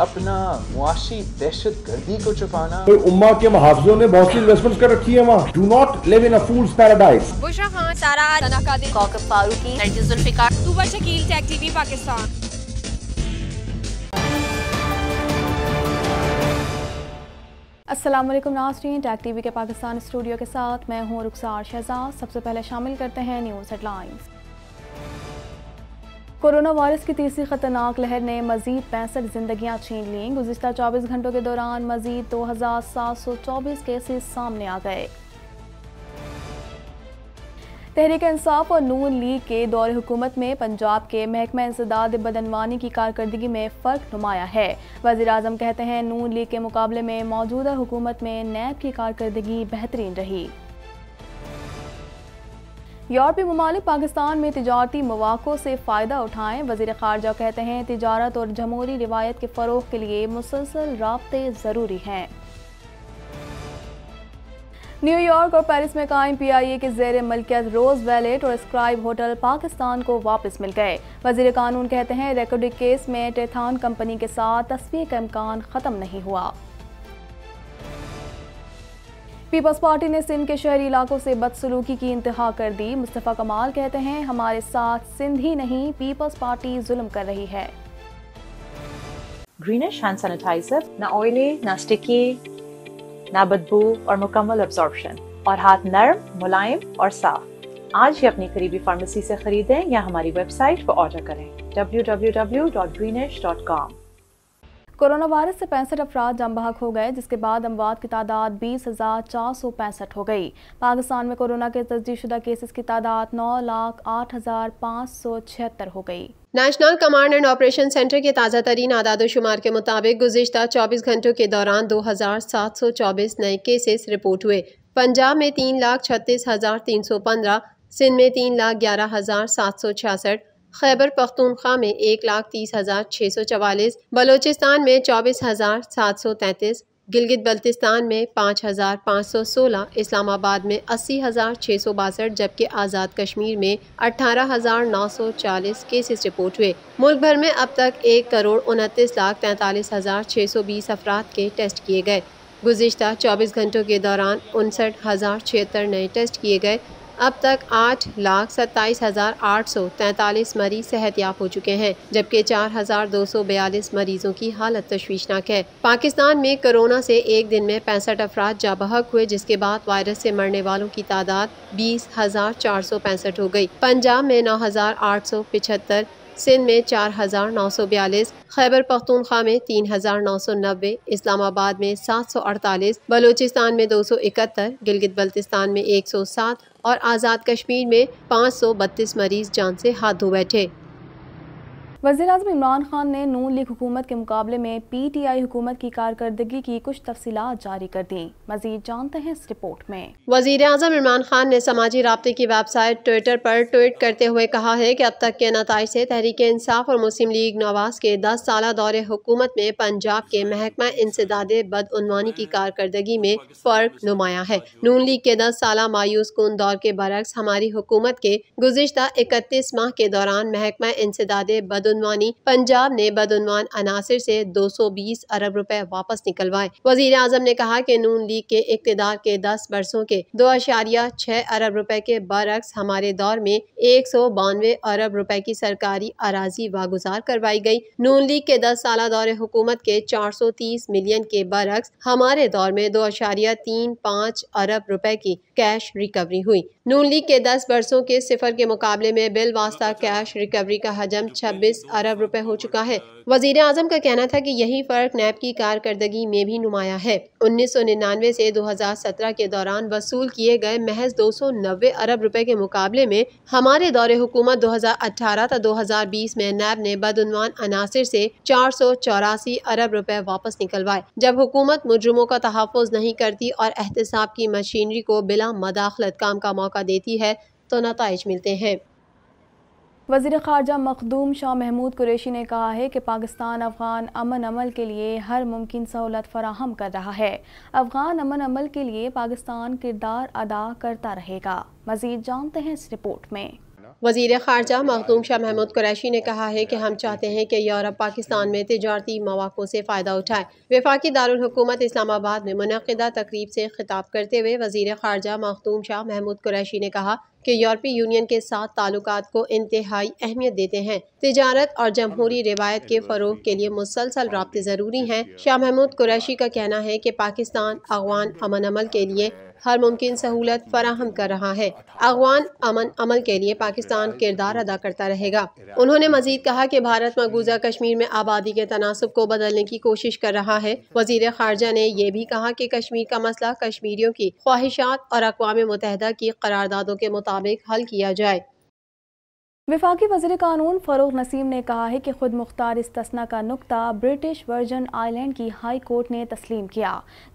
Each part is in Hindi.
अपना मुआशी दहशत गर्दी को छुपाना तो उम्मा के मुहावजों ने बहुत सी इन्वेस्टमेंट कर रखी है वहाँ do not live in fool's paradise Bushra Khan Sara Farooqui tech TV Pakistan Aslam Nasreen tech TV के पाकिस्तान स्टूडियो के साथ मैं हूँ रुखसार शहजाद सबसे पहले शामिल करते हैं न्यूज़ हेडलाइंस कोरोना वायरस की तीसरी खतरनाक लहर ने मजीद पैंसठ जिंदगियां छीन ली गुजशत 24 घंटों के दौरान मजीद 2724 केसेस सामने आ गए तहरीक इंसाफ और नून लीग के दौर हुकूमत में पंजाब के महकमा इंसदाद बदनवानी की कारकर्दगी में फ़र्क नुमाया है वजीर अजम कहते हैं नून लीग के मुकाबले में मौजूदा हुकूमत में नैब की कारकर्दगी बेहतरीन रही यूरोपी ममालिक पाकिस्तान में तजारती मौाक़ों से फ़ायदा उठाएं वजीर खारजा कहते हैं तजारत और जमहूरी रिवायत के फ़रोग के लिए मुसलसल रबते ज़रूरी हैं न्यूयॉर्क और पेरिस में कायम पी आई ए के जेर मलकियत रोज वैलेट और स्क्राइब होटल पाकिस्तान को वापस मिल गए वजीर कानून कहते हैं रिकॉर्डिक केस में टेथान कंपनी के साथ तस्वीर का इम्कान ख़त्म नहीं हुआ पीपल्स पार्टी ने सिंध के शहरी इलाकों से बदसलूकी की इंतहा कर दी मुस्तफ़ा कमाल कहते हैं हमारे साथ सिंध ही नहीं पीपल्स पार्टी जुल्म कर रही है ग्रीनिश हैंड सैनिटाइजर ना ऑयली ना स्टिकी ना बदबू और मुकम्मल अब्जॉर्बशन और हाथ नरम मुलायम और साफ आज ही अपनी करीबी फार्मेसी से खरीदें या हमारी वेबसाइट पर ऑर्डर करें कॉम कोरोना वायरस से पैंसठ अफराद जमबहक हो गए जिसके बाद अमवात की तादाद बीस हजार चार सौ पैंसठ हो गई पाकिस्तान में कोरोना के तस्दीशुदा केसेस की तादाद नौ लाख आठ हजार पाँच सौ छिहत्तर हो गई national command and operation centre के ताज़ा तरीन आदादोशुमार के मुताबिक गुजशत चौबीस घंटों के दौरान दो हजार सात सौ चौबीस नए केसेस रिपोर्ट हुए पंजाब में तीन लाख छत्तीस हजार तीन सौ पंद्रह सिंध में तीन लाख ग्यारह हजार सात सौ छियासठ खैबर पख्तूनख्वा में एक लाख तीस हज़ार छः सौ चवालीस बलोचिस्तान में चौबीस हज़ार सात सौ तैंतीस गिलगित बल्तिस्तान में पाँच हज़ार पाँच सौ सोलह इस्लामाबाद में अस्सी हज़ार छः सौ बासठ जबकि आज़ाद कश्मीर में अठारह हज़ार नौ सौ चालीस केसेस रिपोर्ट हुए मुल्क भर में अब तक एक करोड़ उनतीस लाख तैंतालीस हज़ार छः सौ बीस अफराद के टेस्ट किए गए गुजशत चौबीस घंटों के दौरान उनसठ हज़ार छिहत्तर नए टेस्ट किए गए अब तक आठ लाख सत्ताईस हज़ार आठ सौ तैंतालीस मरीज सेहतियाब हो चुके हैं जबकि चार हज़ार दो सौ बयालीस मरीजों की हालत तशवीशनाक है पाकिस्तान में कोरोना से एक दिन में पैंसठ अफराद जाबहक हुए जिसके बाद वायरस से मरने वालों की तादाद बीस हज़ार चार सौ पैंसठ हो गई पंजाब में नौ हज़ार आठ सौ पिछहत्तर सिंध में चार हज़ार नौ सौ बयालीस खैबर पख्तूनख्वा में तीन हज़ार नौ सौ नब्बे इस्लामाबाद में सात सौ अड़तालीस बलोचिस्तान में दो सौ इकहत्तर गिलगित बल्तिस्तान में एक सौ सात और आज़ाद कश्मीर में पाँच सौ बत्तीस मरीज जान से हाथ धो बैठे वजी अजम इमरान खान ने नून लीग हुकूमत के मुकाबले में पी टी आई हुकूमत की कारकर्दगी की कुछ तफसीत जारी कर दी मजीद जानते हैं इस रिपोर्ट में वजीर अजम इमरान खान ने समाजी रबते की वेबसाइट ट्विटर पर ट्वीट करते हुए कहा है की अब तक के नतज से तहरीक इंसाफ और मुस्लिम लीग नवाज के दस साल दौरे हुकूमत में पंजाब के महकमा इंसदाद बदनवानी की कारकर्दगी में फ़र्क नुमाया है नून लीग के दस साल मायूस कन दौर के बरक्स हमारी हुकूमत के गुजशत इकतीस माह के दौरान महकमा इंसदाद बदन बदनवानी पंजाब ने बदनवान अनासर से 220 अरब रुपए वापस निकलवाए वजीर आजम ने कहा कि नून लीग के इकतदार के 10 वर्षों के दो अशारिया छह अरब रुपए के बरक्स हमारे दौर में एक सौ बानवे अरब रुपए की सरकारी अराजी वागुजार करवाई गई नून लीग के दस साल दौर हुकूमत के तीस मिलियन के बरक्स हमारे दौर में दो अशारिया तीन पाँच अरब रुपए की कैश रिकवरी हुई नून लीग के दस वर्षों के सिफर के मुकाबले में बिल वास्ता कैश रिकवरी का हजम छब्बीस अरब रुपए हो चुका है वजीर आजम का कहना था कि यही फ़र्क नैब की कारकर्दगी में भी नुमाया है उन्नीस सौ निन्यानवे से दो हज़ार सत्रह के दौरान वसूल किए गए महज दो सौ नब्बे अरब रुपए के मुकाबले में हमारे दौरे हुकूमत दो हज़ार अठारह तथा दो हज़ार बीस में नैब ने बदनवान अनासर से चार सौ चौरासी अरब रुपए वापस निकलवाए जब हुकूमत मुजरमों का तहफ़ नहीं करती और एहतसाब की मशीनरी को बिला मदाखलत काम का मौका देती है तो नतज मिलते हैं वजीर खारजा मखदूम शाह महमूद कुरेशी ने कहा है कि पाकिस्तान अफगान अमन अमल के लिए हर मुमकिन सहूलत फराहम कर रहा है अफगान अमन अमल के लिए पाकिस्तान किरदार अदा करता रहेगा मजीद जानते हैं इस रिपोर्ट में वजीर खारजा मखदूम शाह महमूद कुरैशी ने कहा है कि हम चाहते हैं कि यूरोप पाकिस्तान में तजारती मौाक़ों से फ़ायदा उठाए वफाकी दारकूमत इस्लामाबाद में मनदा तकरीब से खिताब करते हुए वजीर खारजा मखदूम शाह महमूद कुरैशी ने कहा कि यूरोपीय यूनियन के साथ ताल्लुक को इंतहाई अहमियत देते हैं तजारत और जमहूरी रिवायत के फ़रोग के लिए मुसलसल रबते ज़रूरी हैं शाह महमूद कुरैशी का कहना है कि पाकिस्तान अगवान अमन अमल के लिए हर मुमकिन सहूलत फराहम कर रहा है अफगान अमन अमल के लिए पाकिस्तान किरदार अदा करता रहेगा उन्होंने मजीद कहा की भारत मकबूजा कश्मीर में आबादी के तनासब को बदलने की कोशिश कर रहा है वजीर खारजा ने यह भी कहा की कश्मीर का मसला कश्मीरियों की ख्वाहिशात और अकवा मुतहदा की करारदादों के मुताबिक हल किया जाए विफाकी वजीर कानून फरोग नसीम ने कहा है कि खुद मुख्तार इस्तना का नुकता ब्रिटिश वर्जन आयलैंड की हाई कोर्ट ने तस्लीम किया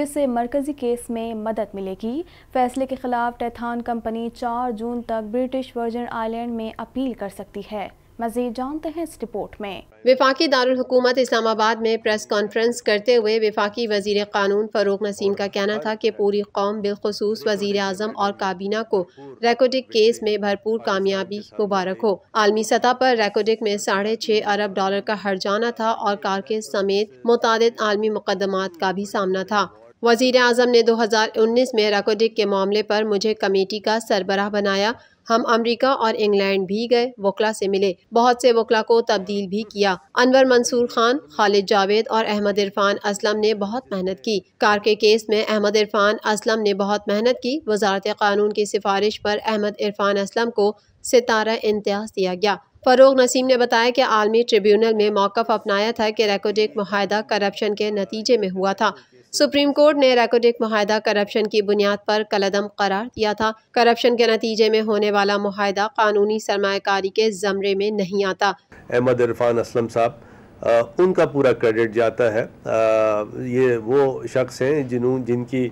जिससे मरकजी केस में मदद मिलेगी फैसले के खिलाफ टैथान कंपनी 4 जून तक ब्रिटिश वर्जन आयलैंड में अपील कर सकती है मजीद जानते हैं इस रिपोर्ट में विफाकी दारकूमत इस्लामाबाद में प्रेस कॉन्फ्रेंस करते हुए विफाकी वजीर कानून फ़रूक नसीम का कहना था कि पूरी कौम बिलखसूस वजीर अजम और काबीना को रेकोडिक केस में भरपूर कामयाबी मुबारक हो आलमी सतह पर रेकोडिक में साढ़े छः अरब डॉलर का जाना था और कारके समेत मुतद आलमी मुकदमात का भी सामना था वजीर अजम ने दो हजार उन्नीस में रेकोडिक के मामले पर मुझे कमेटी का सरबराह बनाया हम अमेरिका और इंग्लैंड भी गए वकला से मिले बहुत से वकला को तब्दील भी किया अनवर मंसूर खान खालिद जावेद और अहमद इरफान असलम ने बहुत मेहनत की कार के केस में अहमद इरफान असलम ने बहुत मेहनत की वजारत कानून की सिफारिश पर अहमद इरफान असलम को सितारा इम्तियाज दिया गया फ़रोग नसीम ने बताया कि आलमी ट्रिब्यूनल में मौक़ अपनाया था कि रेकोडिक माहदा करप्शन के नतीजे में हुआ था सुप्रीम कोर्ट ने रेकोडिक माहदा करप्शन की बुनियाद पर कलदम करार दिया था करप्शन के नतीजे में होने वाला माहदा कानूनी सरमाकारी के ज़मरे में नहीं आता अहमद इरफान असलम साहब उनका पूरा क्रेडिट जाता है आ, ये वो शख्स हैं जिन्हों जिनकी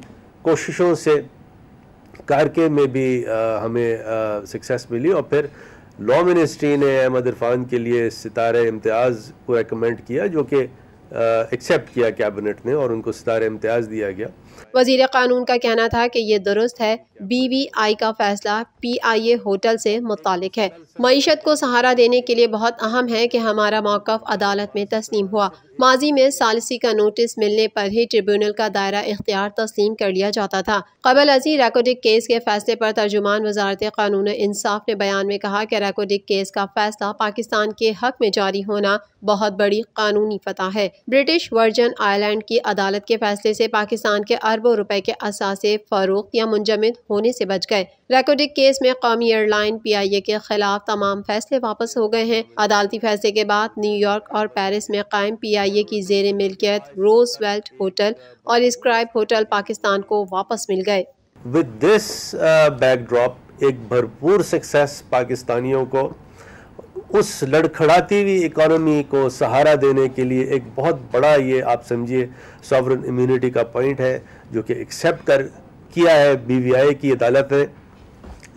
कोशिशों से कारके में भी आ, हमें सक्सेस मिली और फिर लॉ मिनिस्ट्री ने अहमद इरफान के लिए सितारे इम्तियाज़ को रिकमेंड किया जो कि एक्सेप्ट किया कैबिनेट ने और उनको सितारे इम्तियाज़ दिया गया वजीर कानून का कहना था कि ये दुरुस्त है बी वी आई का फैसला पी आई ए होटल से मुतालिक है मीशत को सहारा देने के लिए बहुत अहम है कि हमारा मौकफ अदालत में तस्लीम हुआ माजी में सालसी का नोटिस मिलने पर ही ट्रिब्यूनल का दायरा इख्तियार तस्लीम कर लिया जाता था कबल अजी रेकोडिक केस के फैसले पर तर्जुमान वजारत कानून इंसाफ ने बयान में कहा कि रेकोडिक केस का फैसला पाकिस्तान के हक में जारी होना बहुत बड़ी कानूनी फतह है ब्रिटिश वर्जन आयरलैंड की अदालत के फैसले से पाकिस्तान के अरबों रुपए के असासे फरोख या मुंजमद होने से बच गए रेकोडिक केस में कौमी एयरलाइन पी आई ए के खिलाफ तमाम फैसले वापस हो गए हैं अदालती फैसले के बाद न्यूयॉर्क और पेरिस में कायम पी आई ए की जेर मिल्कियत रोज वेल्ट होटल और स्क्राइब होटल पाकिस्तान को वापस मिल गए विद दिस बैकड्रॉप एक भरपूर सक्सेस पाकिस्तानियों को उस लड़खड़ाती हुई इकोनॉमी को सहारा देने के लिए एक बहुत बड़ा ये आप समझिए सॉवरन इम्यूनिटी का पॉइंट है जो कि एक्सेप्ट कर किया है बीवीआई की अदालत ने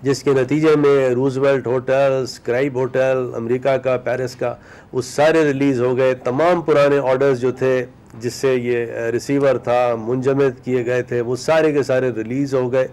जिसके नतीजे में Roosevelt hotel Scribe hotel America का पेरिस का उस सारे रिलीज़ हो गए तमाम पुराने ऑर्डर्स जो थे जिससे ये रिसीवर था मुंजमद किए गए थे वो सारे के सारे रिलीज़ हो गए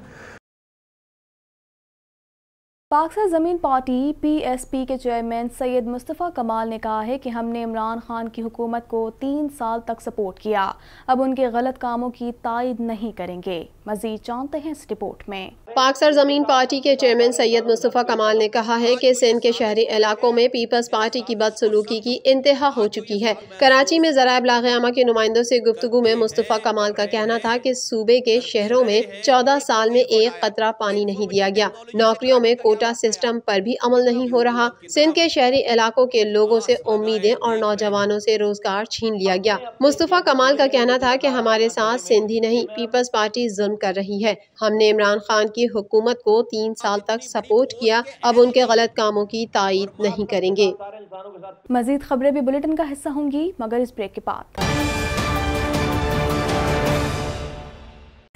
पाकिस्तान ज़मीन पार्टी पीएसपी के चेयरमैन सैयद मुस्तफ़ा कमाल ने कहा है कि हमने इमरान खान की हुकूमत को तीन साल तक सपोर्ट किया अब उनके गलत कामों की तायद नहीं करेंगे मजीद जानते हैं इस रिपोर्ट में पाकसर ज़मीन पार्टी के चेयरमैन सैयद मुस्तफ़ा कमाल ने कहा है कि सिंध के शहरी इलाकों में पीपल्स पार्टी की बदसलूकी की इंतहा हो चुकी है कराची में जराब लागयामा के नुमाइंदों से गुफ्तु में मुस्तफ़ा कमाल का कहना था कि सूबे के शहरों में चौदह साल में एक कतरा पानी नहीं दिया गया नौकरियों में कोट कोटा सिस्टम पर भी अमल नहीं हो रहा सिंध के शहरी इलाकों के लोगों से उम्मीदें और नौजवानों से रोजगार छीन लिया गया मुस्तफ़ा कमाल का कहना था कि हमारे साथ सिंध ही नहीं पीपल्स पार्टी जुल्म कर रही है हमने इमरान खान की हुकूमत को तीन साल तक सपोर्ट किया अब उनके गलत कामों की तायद नहीं करेंगे मजीद खबरें भी बुलेटिन का हिस्सा होंगी मगर इस ब्रेक के बाद